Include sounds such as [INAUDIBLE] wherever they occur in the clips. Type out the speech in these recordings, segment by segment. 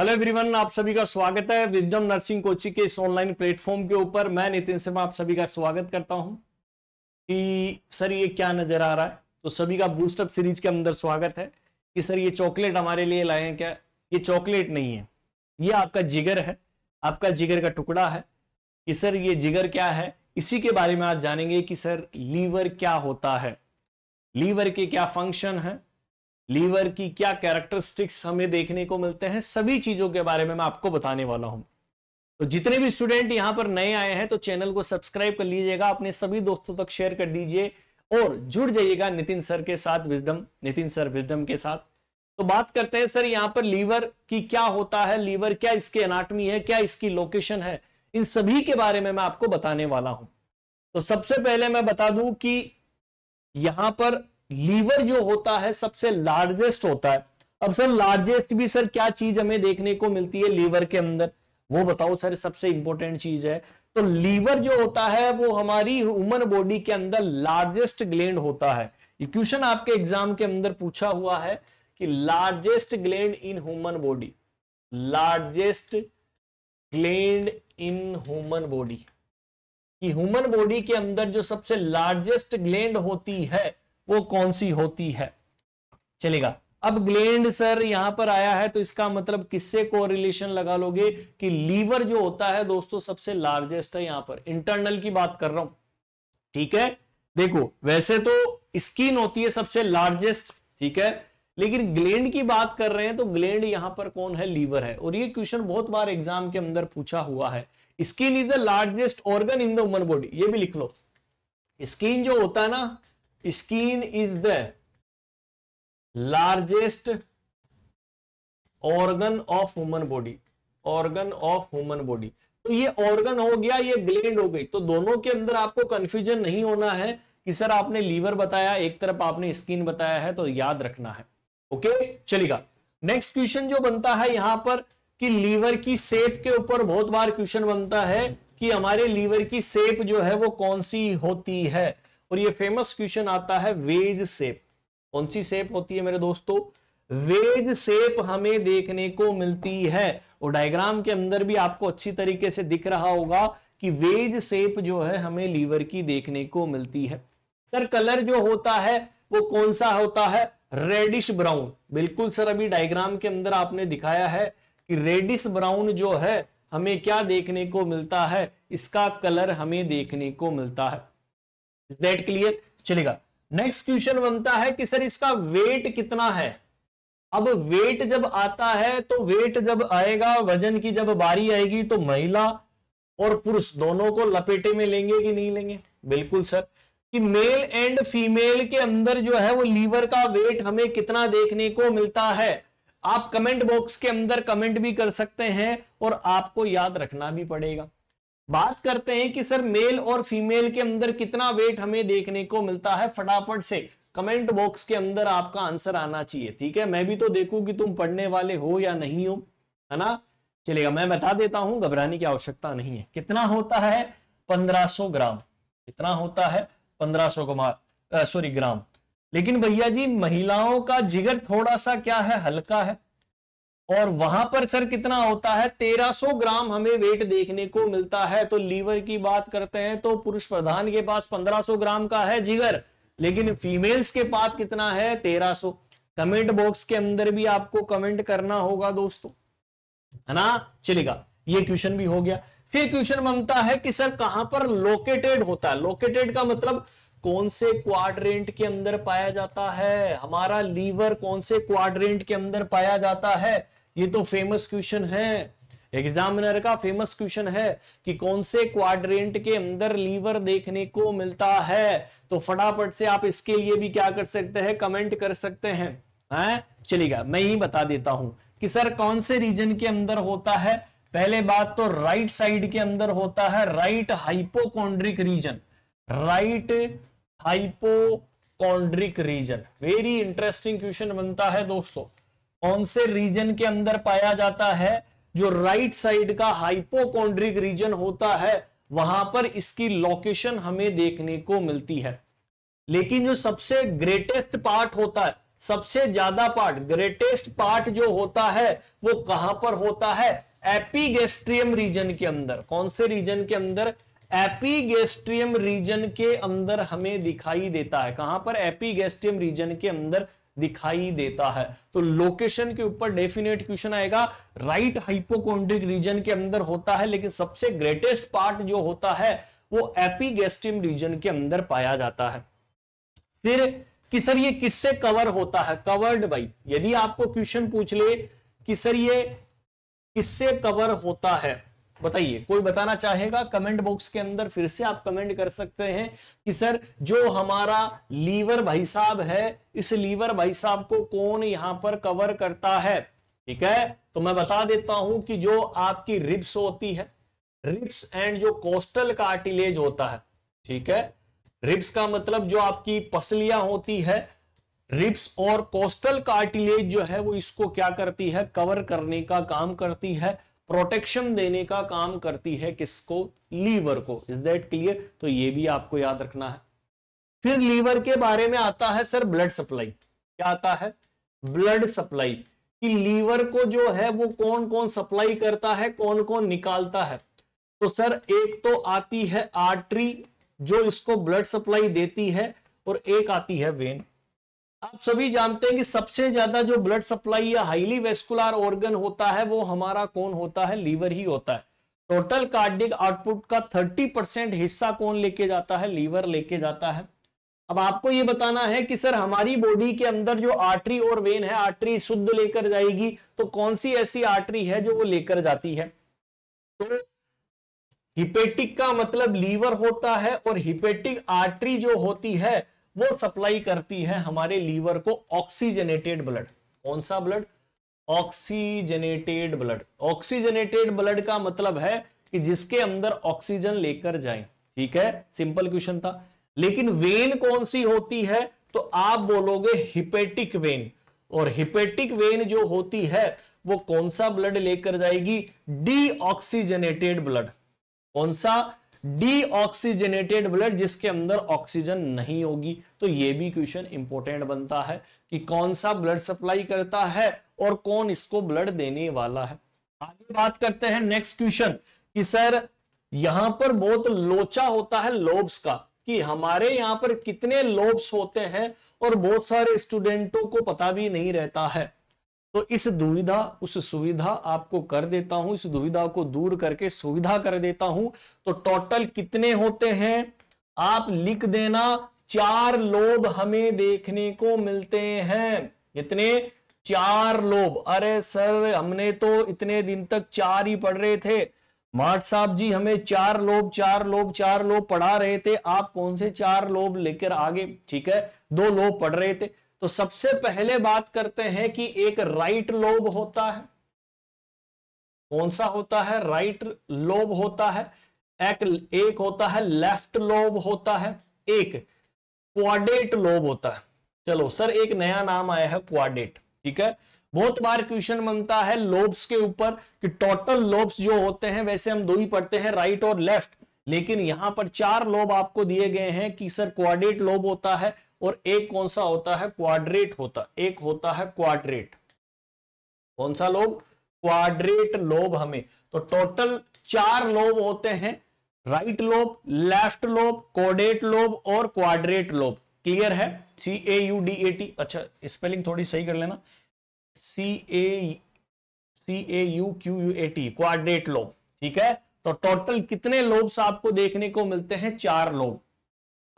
Hello everyone आप सभी का स्वागत है विजडम नर्सिंग कोचिंग के इस ऑनलाइन प्लेटफॉर्म के ऊपर मैं नितिन शर्मा आप सभी का स्वागत करता हूं कि सर ये क्या नजर आ रहा है तो सभी का बूस्टअप सीरीज के अंदर स्वागत है कि सर ये चॉकलेट हमारे लिए लाए हैं क्या ये चॉकलेट नहीं है ये आपका जिगर है आपका जिगर का टुकड़ा है कि सर ये जिगर क्या है इसी के बारे में आप जानेंगे कि सर लीवर क्या होता है लीवर के क्या फंक्शन है लीवर की क्या कैरेक्टरिस्टिक्स हमें देखने को मिलते हैं सभी चीजों के बारे में मैं आपको बताने वाला हूं तो जितने भी स्टूडेंट यहां पर नए आए हैं तो चैनल को सब्सक्राइब कर लीजिएगा अपने सभी दोस्तों तक शेयर कर दीजिए और जुड़ जाइएगा नितिन सर के साथ विजडम नितिन सर विजडम के साथ तो बात करते हैं सर यहाँ पर लीवर की क्या होता है लीवर क्या इसकी अनाटमी है क्या इसकी लोकेशन है इन सभी के बारे में मैं आपको बताने वाला हूं तो सबसे पहले मैं बता दूं कि यहां पर लीवर जो होता है सबसे लार्जेस्ट होता है अब सर लार्जेस्ट भी सर क्या चीज हमें देखने को मिलती है लीवर के अंदर वो बताओ सर सबसे इंपॉर्टेंट चीज है तो लीवर जो होता है वो हमारी ह्यूमन बॉडी के अंदर लार्जेस्ट ग्लैंड होता है क्वेश्चन आपके एग्जाम के अंदर पूछा हुआ है कि largest gland in human body largest gland in human body कि ह्यूमन बॉडी के अंदर जो सबसे लार्जेस्ट ग्लैंड होती है वो कौन सी होती है चलेगा अब ग्लैंड सर यहां पर आया है तो इसका मतलब किससे कोरिलेशन लगा लोगे कि लीवर जो होता है दोस्तों सबसे लार्जेस्ट है यहां पर इंटरनल की बात कर रहा हूं ठीक है देखो वैसे तो स्किन होती है सबसे लार्जेस्ट ठीक है लेकिन ग्लैंड की बात कर रहे हैं तो ग्लैंड यहां पर कौन है लीवर है और ये क्वेश्चन बहुत बार एग्जाम के अंदर पूछा हुआ है skin is the largest organ in the human body ये भी लिख लो स्किन जो होता है ना skin is the largest organ of human body organ of human body तो ये ऑर्गन हो गया ये ग्लैंड हो गई तो दोनों के अंदर आपको कंफ्यूजन नहीं होना है कि सर आपने लीवर बताया एक तरफ आपने स्किन बताया है तो याद रखना है ओके चलेगा नेक्स्ट क्वेश्चन जो बनता है यहां पर कि लीवर की सेप के ऊपर बहुत बार क्वेश्चन बनता है कि हमारे लीवर की सेप जो है वो कौन सी होती है और ये फेमस क्वेश्चन आता है वेज सेप कौन सी सेप होती है मेरे दोस्तों वेज सेप हमें देखने को मिलती है और डायग्राम के अंदर भी आपको अच्छी तरीके से दिख रहा होगा कि वेज सेप जो है हमें लीवर की देखने को मिलती है सर कलर जो होता है वो कौन सा होता है रेडिश ब्राउन बिल्कुल सर अभी डायग्राम के अंदर आपने दिखाया है कि रेडिश ब्राउन जो है हमें क्या देखने को मिलता है इसका कलर हमें देखने को मिलता है इज दैट क्लियर चलेगा नेक्स्ट क्वेश्चन बनता है कि सर इसका वेट कितना है अब वेट जब आता है तो वेट जब आएगा वजन की जब बारी आएगी तो महिला और पुरुष दोनों को लपेटे में लेंगे कि नहीं लेंगे बिल्कुल सर कि मेल एंड फीमेल के अंदर जो है वो लीवर का वेट हमें कितना देखने को मिलता है आप कमेंट बॉक्स के अंदर कमेंट भी कर सकते हैं और आपको याद रखना भी पड़ेगा बात करते हैं कि सर मेल और फीमेल के अंदर कितना वेट हमें देखने को मिलता है फटाफट से कमेंट बॉक्स के अंदर आपका आंसर आना चाहिए ठीक है मैं भी तो देखूं कि तुम पढ़ने वाले हो या नहीं हो है ना चलेगा मैं बता देता हूं घबराने की आवश्यकता नहीं है कितना होता है 1500 ग्राम कितना होता है 1500 कुमार सॉरी ग्राम लेकिन भैया जी महिलाओं का जिगर थोड़ा सा क्या है हल्का है और वहां पर सर कितना होता है 1300 ग्राम हमें वेट देखने को मिलता है तो लीवर की बात करते हैं तो पुरुष प्रधान के पास 1500 ग्राम का है जिगर लेकिन फीमेल्स के पास कितना है 1300 कमेंट बॉक्स के अंदर भी आपको कमेंट करना होगा दोस्तों है ना चलेगा ये क्वेश्चन भी हो गया फिर क्वेश्चन बनता है कि सर कहां पर लोकेटेड होता है लोकेटेड का मतलब कौन से क्वाड्रेंट के अंदर पाया जाता है हमारा लीवर कौन से क्वाड्रेंट के अंदर पाया जाता है ये तो फेमस क्वेश्चन है एग्जामिनर का फेमस क्वेश्चन है कि कौन से क्वाड्रेंट के अंदर लीवर देखने को मिलता है तो फटाफट से आप इसके लिए भी क्या कर सकते हैं कमेंट कर सकते हैं है? चलिएगा मैं ही बता देता हूं कि सर कौन से रीजन के अंदर होता है पहले बात तो राइट साइड के अंदर होता है right hypochondriac region right hypochondriac region very interesting question बनता है दोस्तों कौन से रीजन के अंदर पाया जाता है जो राइट right साइड का हाइपोकॉन्ड्रिक रीजन होता है वहां पर इसकी लोकेशन हमें देखने को मिलती है लेकिन जो सबसे ग्रेटेस्ट पार्ट होता है सबसे ज्यादा पार्ट ग्रेटेस्ट पार्ट जो होता है वो कहां पर होता है एपीगेस्ट्रियम रीजन के अंदर कौन से रीजन के अंदर एपीगेस्ट्रियम रीजन के अंदर हमें दिखाई देता है कहां पर एपीगेस्ट्रियम रीजन के अंदर दिखाई देता है तो लोकेशन के ऊपर डेफिनेट क्वेश्चन आएगा राइट हाइपोकोन्ड्रिक रीजन के अंदर होता है लेकिन सबसे ग्रेटेस्ट पार्ट जो होता है वो एपीगेस्ट्रियम रीजन के अंदर पाया जाता है फिर कि सर ये किससे कवर होता है कवर्ड बाई यदि आपको क्वेश्चन पूछ ले कि सर ये किससे कवर होता है बताइए कोई बताना चाहेगा कमेंट बॉक्स के अंदर फिर से आप कमेंट कर सकते हैं कि सर जो हमारा लीवर भाई साहब है इस लीवर भाई साहब को कौन यहां पर कवर करता है ठीक है तो मैं बता देता हूं कि जो आपकी रिब्स होती है रिब्स एंड जो कोस्टल कार्टिलेज होता है ठीक है रिब्स का मतलब जो आपकी पसलियां होती है रिब्स और कोस्टल कार्टिलेज जो है वो इसको क्या करती है कवर करने का काम करती है प्रोटेक्शन देने का काम करती है किसको लीवर को इज दैट क्लियर तो ये भी आपको याद रखना है फिर लीवर के बारे में आता है सर ब्लड सप्लाई क्या आता है ब्लड सप्लाई कि लीवर को जो है वो कौन कौन सप्लाई करता है कौन कौन निकालता है तो सर एक तो आती है आर्टरी जो इसको ब्लड सप्लाई देती है और एक आती है वेन आप सभी जानते हैं कि सबसे ज्यादा जो ब्लड सप्लाई या हाईली वेस्कुलर ऑर्गन होता है वो हमारा कौन होता है लीवर ही होता है टोटल कार्डिक आउटपुट का 30 परसेंट हिस्सा कौन लेके जाता है लीवर लेके जाता है अब आपको ये बताना है कि सर हमारी बॉडी के अंदर जो आर्टरी और वेन है आर्टरी शुद्ध लेकर जाएगी तो कौन सी ऐसी आर्टरी है जो वो लेकर जाती है तो हिपेटिक का मतलब लीवर होता है और हिपेटिक आर्टरी जो होती है वो सप्लाई करती है हमारे लीवर को ऑक्सीजनेटेड ब्लड कौन सा blood oxygenated blood oxygenated blood का मतलब है कि जिसके अंदर ऑक्सीजन लेकर जाए ठीक है सिंपल क्वेश्चन था लेकिन वेन कौन सी होती है तो आप बोलोगे हिपेटिक वेन और हिपेटिक वेन जो होती है वो कौन सा ब्लड लेकर जाएगी ऑक्सीजनेटेड ब्लड कौन सा डीऑक्सीजनेटेड ब्लड जिसके अंदर ऑक्सीजन नहीं होगी तो ये भी क्वेश्चन इंपॉर्टेंट बनता है कि कौन सा ब्लड सप्लाई करता है और कौन इसको ब्लड देने वाला है आगे बात करते हैं नेक्स्ट क्वेश्चन कि सर यहां पर बहुत लोचा होता है लोब्स का कि हमारे यहां पर कितने लोब्स होते हैं और बहुत सारे स्टूडेंटों को पता भी नहीं रहता है तो इस दुविधा उस सुविधा आपको कर देता हूं इस दुविधा को दूर करके सुविधा कर देता हूं तो टोटल कितने होते हैं आप लिख देना चार लोभ हमें देखने को मिलते हैं कितने चार लोभ अरे सर हमने तो इतने दिन तक चार ही पढ़ रहे थे माठ साहब जी हमें चार लोभ चार लोभ चार लोभ पढ़ा रहे थे आप कौन से चार लोभ लेकर आगे ठीक है दो लोभ पढ़ रहे थे तो सबसे पहले बात करते हैं कि एक राइट लोब होता है कौन सा होता है राइट लोब होता है एक, एक होता है लेफ्ट लोब होता है एक क्वाडेट लोब होता है चलो सर एक नया नाम आया है क्वाडेट ठीक है बहुत बार क्वेश्चन बनता है लोब्स के ऊपर कि टोटल लोब्स जो होते हैं वैसे हम दो ही पढ़ते हैं राइट और लेफ्ट लेकिन यहां पर चार लोब आपको दिए गए हैं कि सर क्वाडेट लोब होता है और एक कौन सा होता है क्वाड्रेट होता एक होता है क्वाड्रेट कौन सा लोब क्वाड्रेट लोब हमें तो टोटल चार लोब होते हैं right lobe left lobe caudate lobe और क्वाड्रेट लोब क्लियर है C A U D A T अच्छा स्पेलिंग थोड़ी सही कर लेना C A C A U Q U A T quadrate lobe ठीक है तो टोटल कितने लोब्स आपको देखने को मिलते हैं चार लोब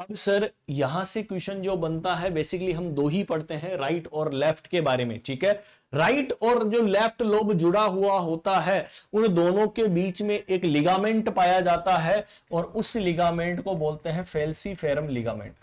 अब सर यहां से क्वेश्चन जो बनता है बेसिकली हम दो ही पढ़ते हैं राइट और लेफ्ट के बारे में ठीक है राइट और जो लेफ्ट लोब जुड़ा हुआ होता है उन दोनों के बीच में एक लिगामेंट पाया जाता है और उस लिगामेंट को बोलते हैं फेल्सी फेरम लिगामेंट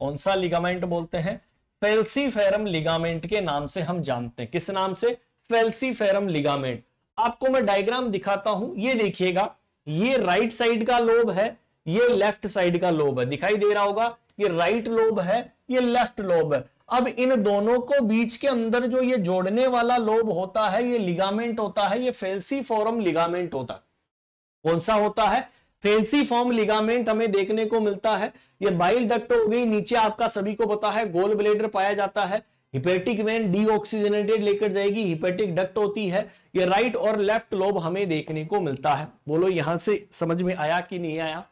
कौन सा लिगामेंट बोलते हैं फेल्सी फेरम लिगामेंट के नाम से हम जानते हैं किस नाम से फेल्सी फेरम लिगामेंट आपको मैं डायग्राम दिखाता हूं ये देखिएगा ये राइट साइड का लोब है ये लेफ्ट साइड का लोब है दिखाई दे रहा होगा ये राइट लोब है ये लेफ्ट लोब है अब इन दोनों को बीच के अंदर जो ये जोड़ने वाला लोब होता है ये लिगामेंट होता है ये फैंसी फॉर्म लिगामेंट होता है कौन सा होता है फेल्सी फॉर्म लिगामेंट हमें देखने को मिलता है ये बाइल डक्ट हो गई नीचे आपका सभी को पता है गोल ब्लेडर पाया जाता है हिपेटिक वेन डीऑक्सीजनेटेड लेकर जाएगी हिपेटिक डक्ट होती है ये राइट और लेफ्ट लोब हमें देखने को मिलता है बोलो यहां से समझ में आया कि नहीं आया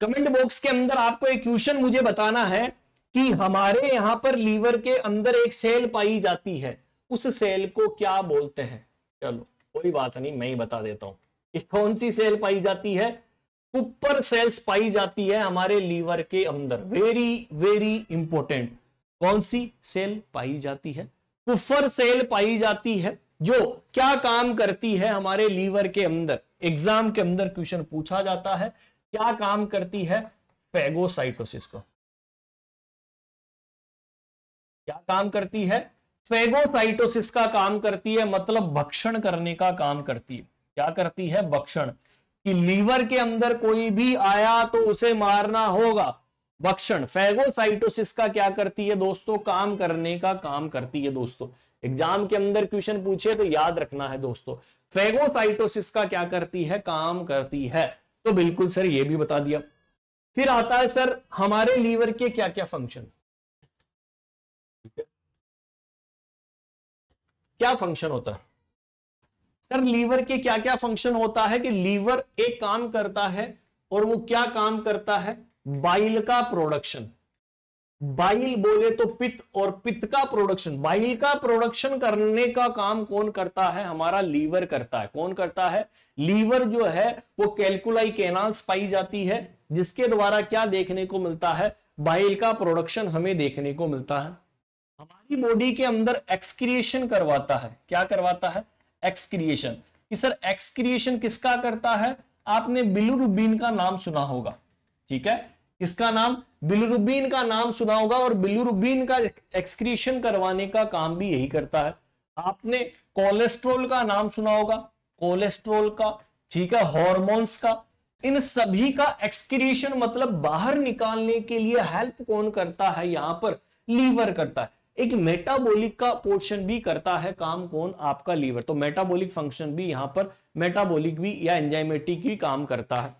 कमेंट बॉक्स के अंदर आपको एक क्वेश्चन मुझे बताना है कि हमारे यहां पर लीवर के अंदर एक सेल पाई जाती है उस सेल को क्या बोलते हैं चलो कोई बात नहीं मैं ही बता देता हूं कि कौन सी सेल पाई जाती है ऊपर सेल्स पाई जाती है हमारे लीवर के अंदर वेरी वेरी इंपॉर्टेंट कौन सी सेल पाई जाती है कुफर सेल पाई जाती है जो क्या काम करती है हमारे लीवर के अंदर एग्जाम के अंदर क्वेश्चन पूछा जाता है क्या काम करती है फेगोसाइटोसिस को क्या काम करती है फेगोसाइटोसिस का काम करती है मतलब भक्षण करने का काम करती है क्या करती है भक्षण कि लीवर के अंदर कोई भी आया तो उसे मारना होगा भक्षण फेगोसाइटोसिस का क्या करती है दोस्तों काम करने का काम करती है दोस्तों एग्जाम के अंदर क्वेश्चन पूछे तो याद रखना है दोस्तों फेगोसाइटोसिस का क्या करती है काम करती है तो बिल्कुल सर ये भी बता दिया फिर आता है सर हमारे लीवर के क्या क्या फंक्शन क्या फंक्शन होता है सर लीवर के क्या क्या फंक्शन होता है कि लीवर एक काम करता है और वो क्या काम करता है बाइल का प्रोडक्शन बाइल बोले तो पित्त और पित्त का प्रोडक्शन बाइल का प्रोडक्शन करने का काम कौन करता है हमारा लीवर करता है कौन करता है लीवर जो है वो कैलकुलाई कैनाल्स पाई जाती है जिसके द्वारा क्या देखने को मिलता है बाइल का प्रोडक्शन हमें देखने को मिलता है हमारी बॉडी के अंदर एक्सक्रिएशन करवाता है क्या करवाता है एक्सक्रिएशन कि सर एक्सक्रिएशन किसका करता है आपने बिलुरुबीन का नाम सुना होगा ठीक है किसका नाम बिलुरुबीन का नाम सुना होगा और बिलुरुबीन का एक्सक्रीशन करवाने का काम भी यही करता है आपने कोलेस्ट्रोल का नाम सुना होगा कोलेस्ट्रोल का ठीक है हॉर्मोन्स का इन सभी का एक्सक्रीशन मतलब बाहर निकालने के लिए हेल्प कौन करता है यहां पर लीवर करता है एक मेटाबॉलिक का पोर्शन भी करता है काम कौन आपका लीवर तो मेटाबॉलिक फंक्शन भी यहां पर मेटाबॉलिक भी या एंजाइमेटिक भी काम करता है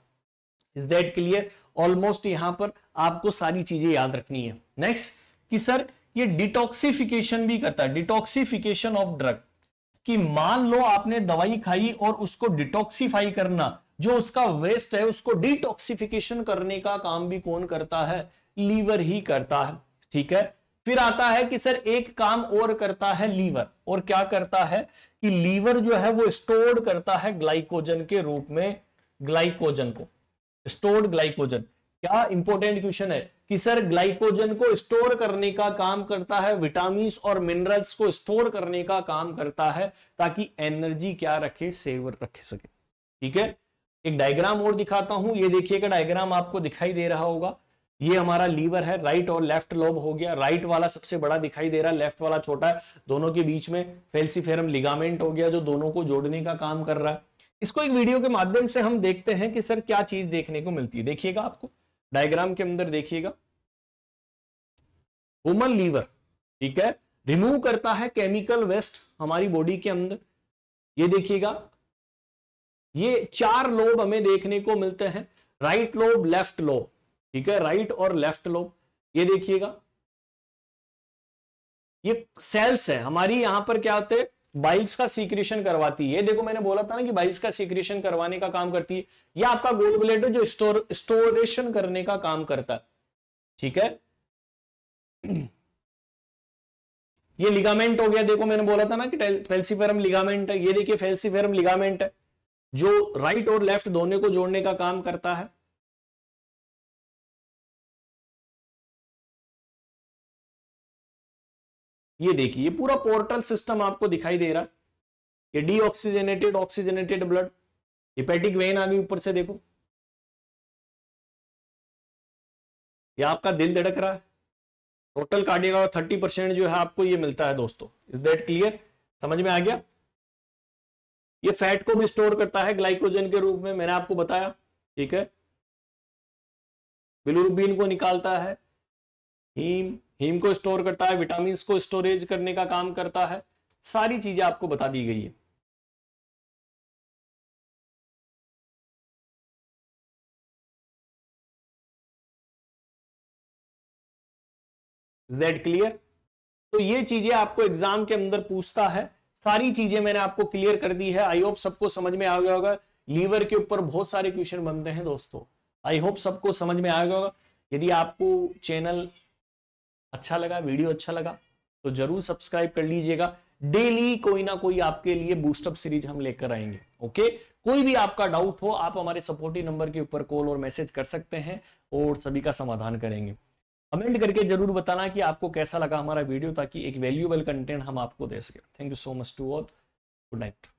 इज दैट क्लियर ऑलमोस्ट यहां पर आपको सारी चीजें याद रखनी है नेक्स्ट कि सर ये डिटॉक्सिफिकेशन भी करता है डिटॉक्सिफिकेशन ऑफ ड्रग कि मान लो आपने दवाई खाई और उसको डिटॉक्सिफाई करना जो उसका वेस्ट है उसको डिटॉक्सिफिकेशन करने का काम भी कौन करता है लीवर ही करता है ठीक है फिर आता है कि सर एक काम और करता है लीवर और क्या करता है कि लीवर जो है वो स्टोर करता है ग्लाइकोजन के रूप में ग्लाइकोजन को स्टोर्ड ग्लाइकोजन क्या इंपॉर्टेंट क्वेश्चन है कि सर ग्लाइकोजन को स्टोर करने का काम करता है विटामिन और मिनरल्स को स्टोर करने का काम करता है ताकि एनर्जी क्या रखे सेव रख सके ठीक है एक डायग्राम और दिखाता हूं ये देखिएगा डायग्राम आपको दिखाई दे रहा होगा ये हमारा लीवर है राइट और लेफ्ट लोब हो गया राइट वाला सबसे बड़ा दिखाई दे रहा है लेफ्ट वाला छोटा है दोनों के बीच में फेल्सिफेरम लिगामेंट हो गया जो दोनों को जोड़ने का काम कर रहा है इसको एक वीडियो के माध्यम से हम देखते हैं कि सर क्या चीज देखने को मिलती है देखिएगा आपको डायग्राम के अंदर देखिएगा वुमन लीवर ठीक है रिमूव करता है केमिकल वेस्ट हमारी बॉडी के अंदर ये देखिएगा ये चार लोब हमें देखने को मिलते हैं राइट लोब लेफ्ट लोब ठीक है राइट और लेफ्ट लोब ये देखिएगा ये सेल्स है हमारी यहां पर क्या होते हैं बाइल्स का सीक्रेशन करवाती है देखो मैंने बोला था ना कि बाइल्स का सीक्रेशन करवाने का काम करती है यह आपका गोल्ड ब्लेडर जो स्टोर स्टोरेशन करने का काम करता है ठीक है [CLEARS THROAT] ये लिगामेंट हो गया देखो मैंने बोला था ना कि फेल्सिफेरम लिगामेंट है ये देखिए फेल्सिफेरम लिगामेंट है जो राइट और लेफ्ट दोनों को जोड़ने का काम करता है ये देखिए ये पूरा पोर्टल सिस्टम आपको दिखाई दे रहा है ये deoxygenated oxygenated blood hepatic vein आ गई ऊपर से देखो ये आपका दिल धड़क रहा है टोटल कार्डिया थर्टी परसेंट जो है आपको ये मिलता है दोस्तों इज दैट क्लियर समझ में आ गया ये फैट को भी स्टोर करता है ग्लाइकोजन के रूप में मैंने आपको बताया ठीक है बिलुरुबिन को निकालता है हीम हीम को स्टोर करता है विटामिन को स्टोरेज करने का काम करता है सारी चीजें आपको बता दी गई है इज क्लियर तो ये चीजें आपको एग्जाम के अंदर पूछता है सारी चीजें मैंने आपको क्लियर कर दी है आई होप सबको समझ में आ गया होगा लीवर के ऊपर बहुत सारे क्वेश्चन बनते हैं दोस्तों आई होप सबको समझ में आ गया होगा यदि आपको चैनल अच्छा लगा वीडियो अच्छा लगा तो जरूर सब्सक्राइब कर लीजिएगा डेली कोई ना कोई आपके लिए बूस्टअप सीरीज हम लेकर आएंगे ओके कोई भी आपका डाउट हो आप हमारे सपोर्टिव नंबर के ऊपर कॉल और मैसेज कर सकते हैं और सभी का समाधान करेंगे कमेंट करके जरूर बताना कि आपको कैसा लगा हमारा वीडियो ताकि एक वैल्यूएबल कंटेंट हम आपको दे सके thank you so much to all good night